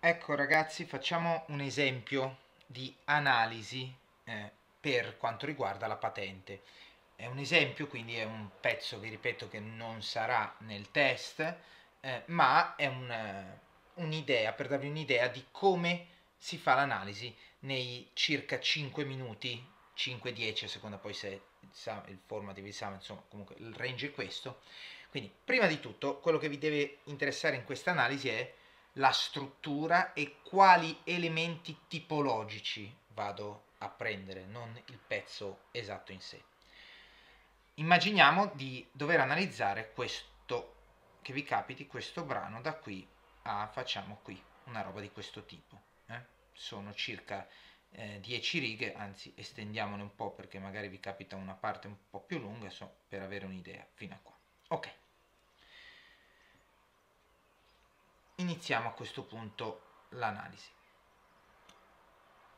Ecco ragazzi, facciamo un esempio di analisi eh, per quanto riguarda la patente. È un esempio, quindi è un pezzo, vi ripeto, che non sarà nel test, eh, ma è eh, un'idea, per darvi un'idea di come si fa l'analisi nei circa 5 minuti, 5-10, a seconda poi se il format di esame, insomma, comunque il range è questo. Quindi, prima di tutto, quello che vi deve interessare in questa analisi è la struttura e quali elementi tipologici vado a prendere, non il pezzo esatto in sé. Immaginiamo di dover analizzare questo, che vi capiti questo brano da qui a facciamo qui, una roba di questo tipo. Eh? Sono circa 10 eh, righe, anzi estendiamone un po' perché magari vi capita una parte un po' più lunga so, per avere un'idea fino a qua. Ok. iniziamo a questo punto l'analisi.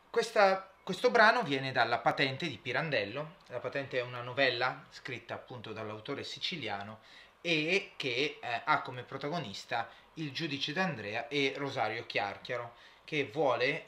Questa, questo brano viene dalla patente di Pirandello, la patente è una novella scritta appunto dall'autore siciliano e che eh, ha come protagonista il giudice d'Andrea e Rosario Chiarchiaro, che vuole,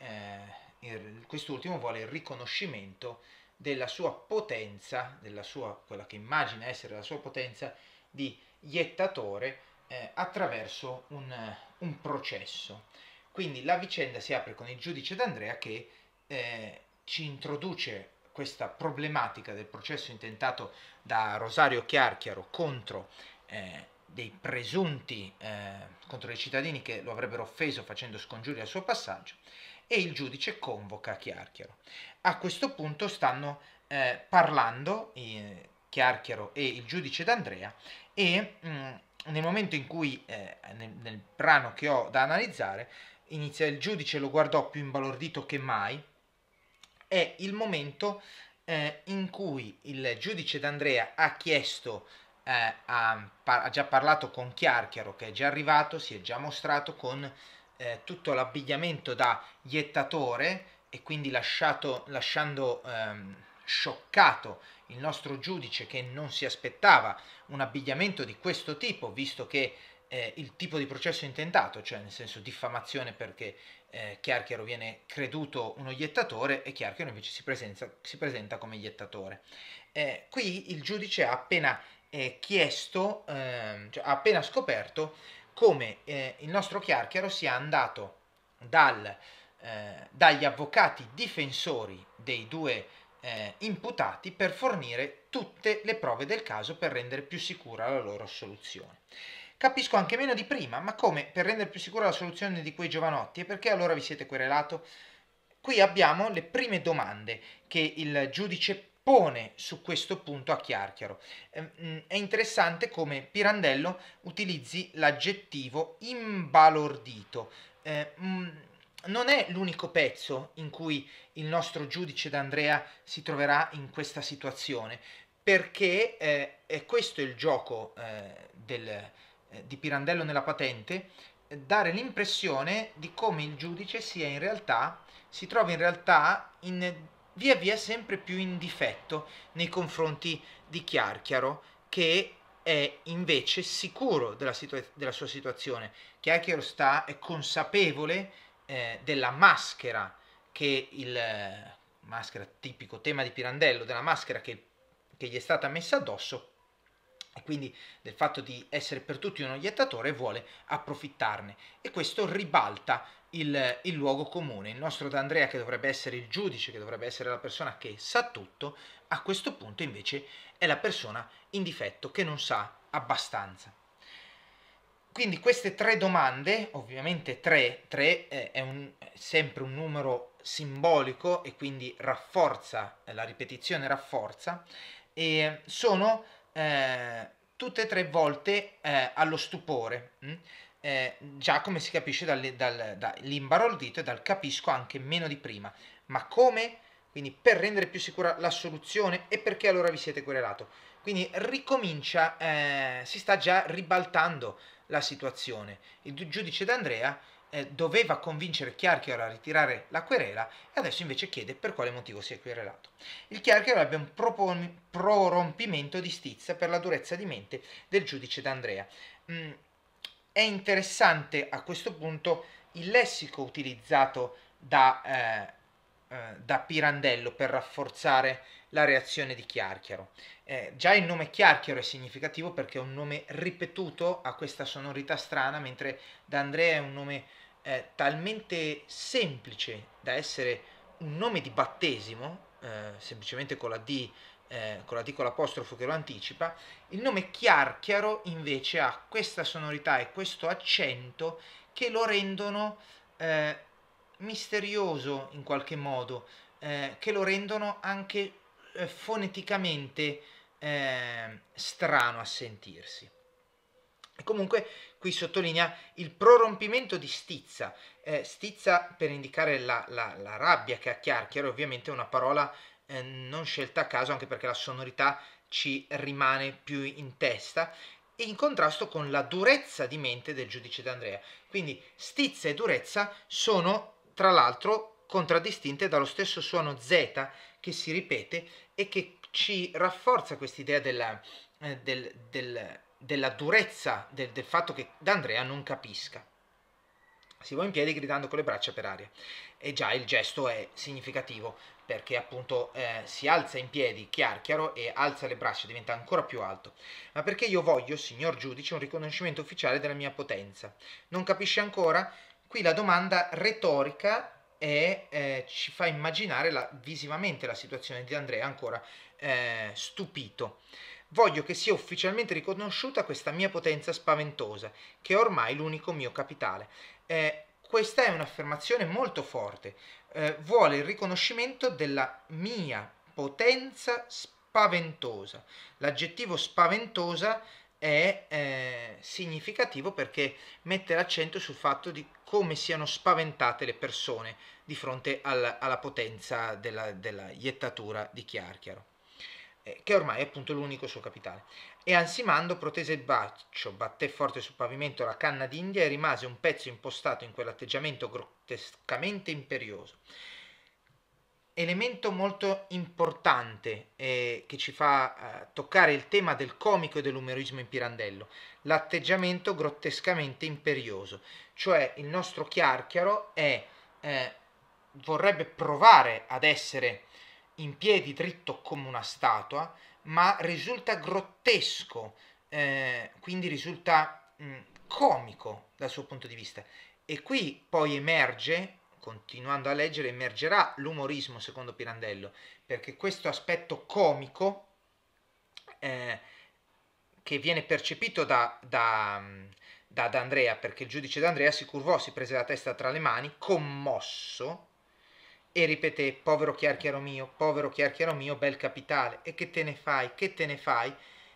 eh, quest'ultimo vuole il riconoscimento della sua potenza, della sua, quella che immagina essere la sua potenza di iettatore eh, attraverso un, eh, un, processo. Quindi la vicenda si apre con il giudice d'Andrea che eh, ci introduce questa problematica del processo intentato da Rosario Chiarchiaro contro eh, dei presunti eh, contro dei cittadini che lo avrebbero offeso facendo scongiuri al suo passaggio e il giudice convoca Chiarchiaro. A questo punto stanno eh, parlando eh, Chiarchiaro e il giudice d'Andrea e mh, mm, nel momento in cui eh, nel, nel, brano che ho da analizzare inizia il giudice lo guardò più imbalordito che mai è il momento eh, in cui il giudice d'Andrea ha chiesto eh, ha, ha, già parlato con Chiarchiaro che è già arrivato si è già mostrato con eh, tutto l'abbigliamento da iettatore e quindi lasciato, lasciando ehm, scioccato il nostro giudice che non si aspettava un abbigliamento di questo tipo, visto che eh, il tipo di processo intentato, cioè nel senso diffamazione perché eh, Chiarchiaro viene creduto uno iettatore e Chiarchiaro invece si, presenza, si presenta come iettatore. Eh, qui il giudice ha appena eh, chiesto, ehm, cioè, ha appena scoperto come eh, il nostro Chiarchiaro sia andato dal, eh, dagli avvocati difensori dei due eh, imputati per fornire tutte le prove del caso per rendere più sicura la loro soluzione. Capisco anche meno di prima, ma come per rendere più sicura la soluzione di quei giovanotti e perché allora vi siete querelato? Qui abbiamo le prime domande che il giudice pone su questo punto a Chiarchiaro. Ehm, mm, è interessante come Pirandello utilizzi l'aggettivo imbalordito. Eh, mm, non è l'unico pezzo in cui il nostro giudice d'Andrea si troverà in questa situazione, perché eh, è questo il gioco eh, del, eh, di Pirandello nella patente, dare l'impressione di come il giudice sia in realtà, si trovi in realtà in, via via sempre più in difetto nei confronti di Chiarchiaro, che è invece sicuro della, situa- della sua situazione. Chiarchiaro sta, è consapevole eh, della maschera che il eh, maschera tipico tema di Pirandello, della maschera che, che gli è stata messa addosso e quindi del fatto di essere per tutti un oiettatore vuole approfittarne e questo ribalta il, il, luogo comune. Il nostro D'Andrea che dovrebbe essere il giudice, che dovrebbe essere la persona che sa tutto, a questo punto invece è la persona in difetto che non sa abbastanza. Quindi queste tre domande, ovviamente 3, 3 eh, è, un, è sempre un numero simbolico e quindi rafforza, eh, la ripetizione rafforza, e sono eh, tutte e tre volte eh, allo stupore, mm? eh, già come si capisce dall'imbaroldito dal, da, e dal capisco anche meno di prima. Ma come? Quindi per rendere più sicura la soluzione e perché allora vi siete querelato? Quindi ricomincia, eh, si sta già ribaltando la situazione. Il giudice D'Andrea eh, doveva convincere Chiarchiora a ritirare la querela e adesso invece chiede per quale motivo si è querelato. Il Chiarchiora abbia un propon- prorompimento di stizza per la durezza di mente del giudice D'Andrea. Mm, è interessante a questo punto il lessico utilizzato da... Eh, eh, da Pirandello per rafforzare la reazione di Chiarchiaro. Eh, già il nome Chiarchiaro è significativo perché è un nome ripetuto a questa sonorità strana, mentre D'Andrea è un nome eh, talmente semplice da essere un nome di battesimo, eh, semplicemente con la D eh, con la D con l'apostrofo che lo anticipa, il nome Chiarchiaro invece ha questa sonorità e questo accento che lo rendono eh, misterioso in qualche modo, eh, che lo rendono anche eh, foneticamente eh, strano a sentirsi. E comunque qui sottolinea il prorompimento di stizza, eh, stizza per indicare la, la, la rabbia che ha Chiarchiaro, ovviamente è una parola eh, non scelta a caso anche perché la sonorità ci rimane più in testa in contrasto con la durezza di mente del giudice d'Andrea. Quindi stizza e durezza sono tra l'altro contraddistinte dallo stesso suono Z che si ripete e che ci rafforza quest'idea della, eh, del, del, della durezza, del, del fatto che D'Andrea non capisca. Si va in piedi gridando con le braccia per aria. E già il gesto è significativo perché appunto eh, si alza in piedi chiar chiaro e alza le braccia, diventa ancora più alto. Ma perché io voglio, signor giudice, un riconoscimento ufficiale della mia potenza. Non capisce ancora? Qui la domanda retorica è, eh, ci fa immaginare la, visivamente la situazione di Andrea ancora eh, stupito. Voglio che sia ufficialmente riconosciuta questa mia potenza spaventosa, che è ormai l'unico mio capitale. Eh, questa è un'affermazione molto forte. Eh, vuole il riconoscimento della mia potenza spaventosa. L'aggettivo spaventosa è eh, significativo perché mette l'accento sul fatto di come siano spaventate le persone di fronte alla, alla potenza della, della, iettatura di Chiarchiaro, eh, che ormai è appunto l'unico suo capitale. E ansimando protese il braccio, batté forte sul pavimento la canna d'India e rimase un pezzo impostato in quell'atteggiamento grottescamente imperioso elemento molto importante eh, che ci fa eh, toccare il tema del comico e dell'umorismo in Pirandello, l'atteggiamento grottescamente imperioso, cioè il nostro chiarchiaro è, eh, vorrebbe provare ad essere in piedi dritto come una statua, ma risulta grottesco, eh, quindi risulta mh, comico dal suo punto di vista. E qui poi emerge continuando a leggere, emergerà l'umorismo, secondo Pirandello, perché questo aspetto comico eh, che viene percepito da, da, da D'Andrea, perché il giudice D'Andrea si curvò, si prese la testa tra le mani, commosso, e ripeté, povero chiarchiaro mio, povero chiarchiaro mio, bel capitale, e che te ne fai, che te ne fai?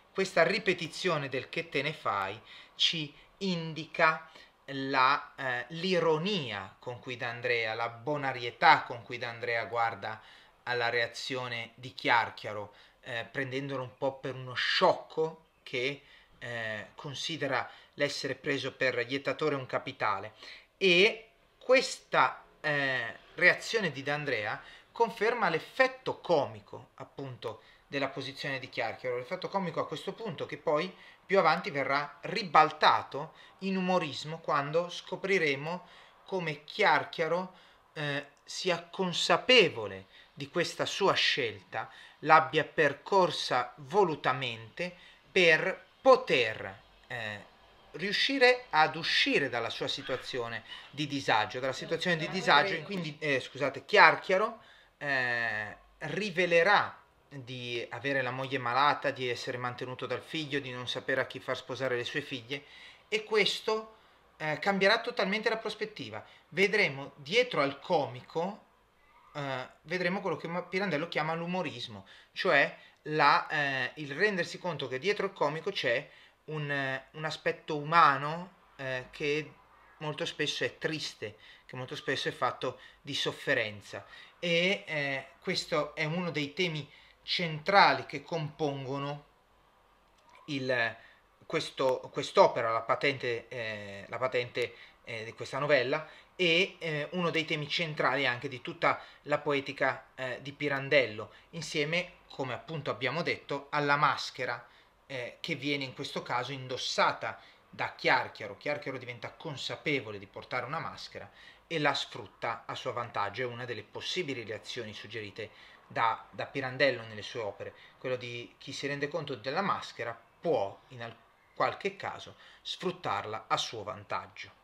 Questa ripetizione del che te ne fai ci indica la, eh, l'ironia con cui D'Andrea, la bonarietà con cui D'Andrea guarda alla reazione di Chiarchiaro, eh, prendendolo un po' per uno sciocco che eh, considera l'essere preso per iettatore un capitale. E questa eh, reazione di D'Andrea conferma l'effetto comico, appunto, della posizione di Chiarchiaro, l'effetto comico a questo punto che poi più avanti verrà ribaltato in umorismo quando scopriremo come Chiarchiaro eh, sia consapevole di questa sua scelta, l'abbia percorsa volutamente per poter eh, riuscire ad uscire dalla sua situazione di disagio, dalla situazione di disagio, quindi, eh, scusate, Chiarchiaro eh, rivelerà di avere la moglie malata, di essere mantenuto dal figlio, di non sapere a chi far sposare le sue figlie e questo eh, cambierà totalmente la prospettiva. Vedremo dietro al comico, eh, vedremo quello che Pirandello chiama l'umorismo, cioè la, eh, il rendersi conto che dietro il comico c'è un, eh, un aspetto umano eh, che molto spesso è triste, che molto spesso è fatto di sofferenza e eh, questo è uno dei temi centrali che compongono il, questo, quest'opera, la patente, eh, la patente eh, di questa novella, e eh, uno dei temi centrali anche di tutta la poetica eh, di Pirandello, insieme, come appunto abbiamo detto, alla maschera eh, che viene in questo caso indossata da Chiarchiaro. Chiarchiaro diventa consapevole di portare una maschera e la sfrutta a suo vantaggio, è una delle possibili reazioni suggerite da, da Pirandello nelle sue opere, quello di chi si rende conto della maschera può in qualche caso sfruttarla a suo vantaggio.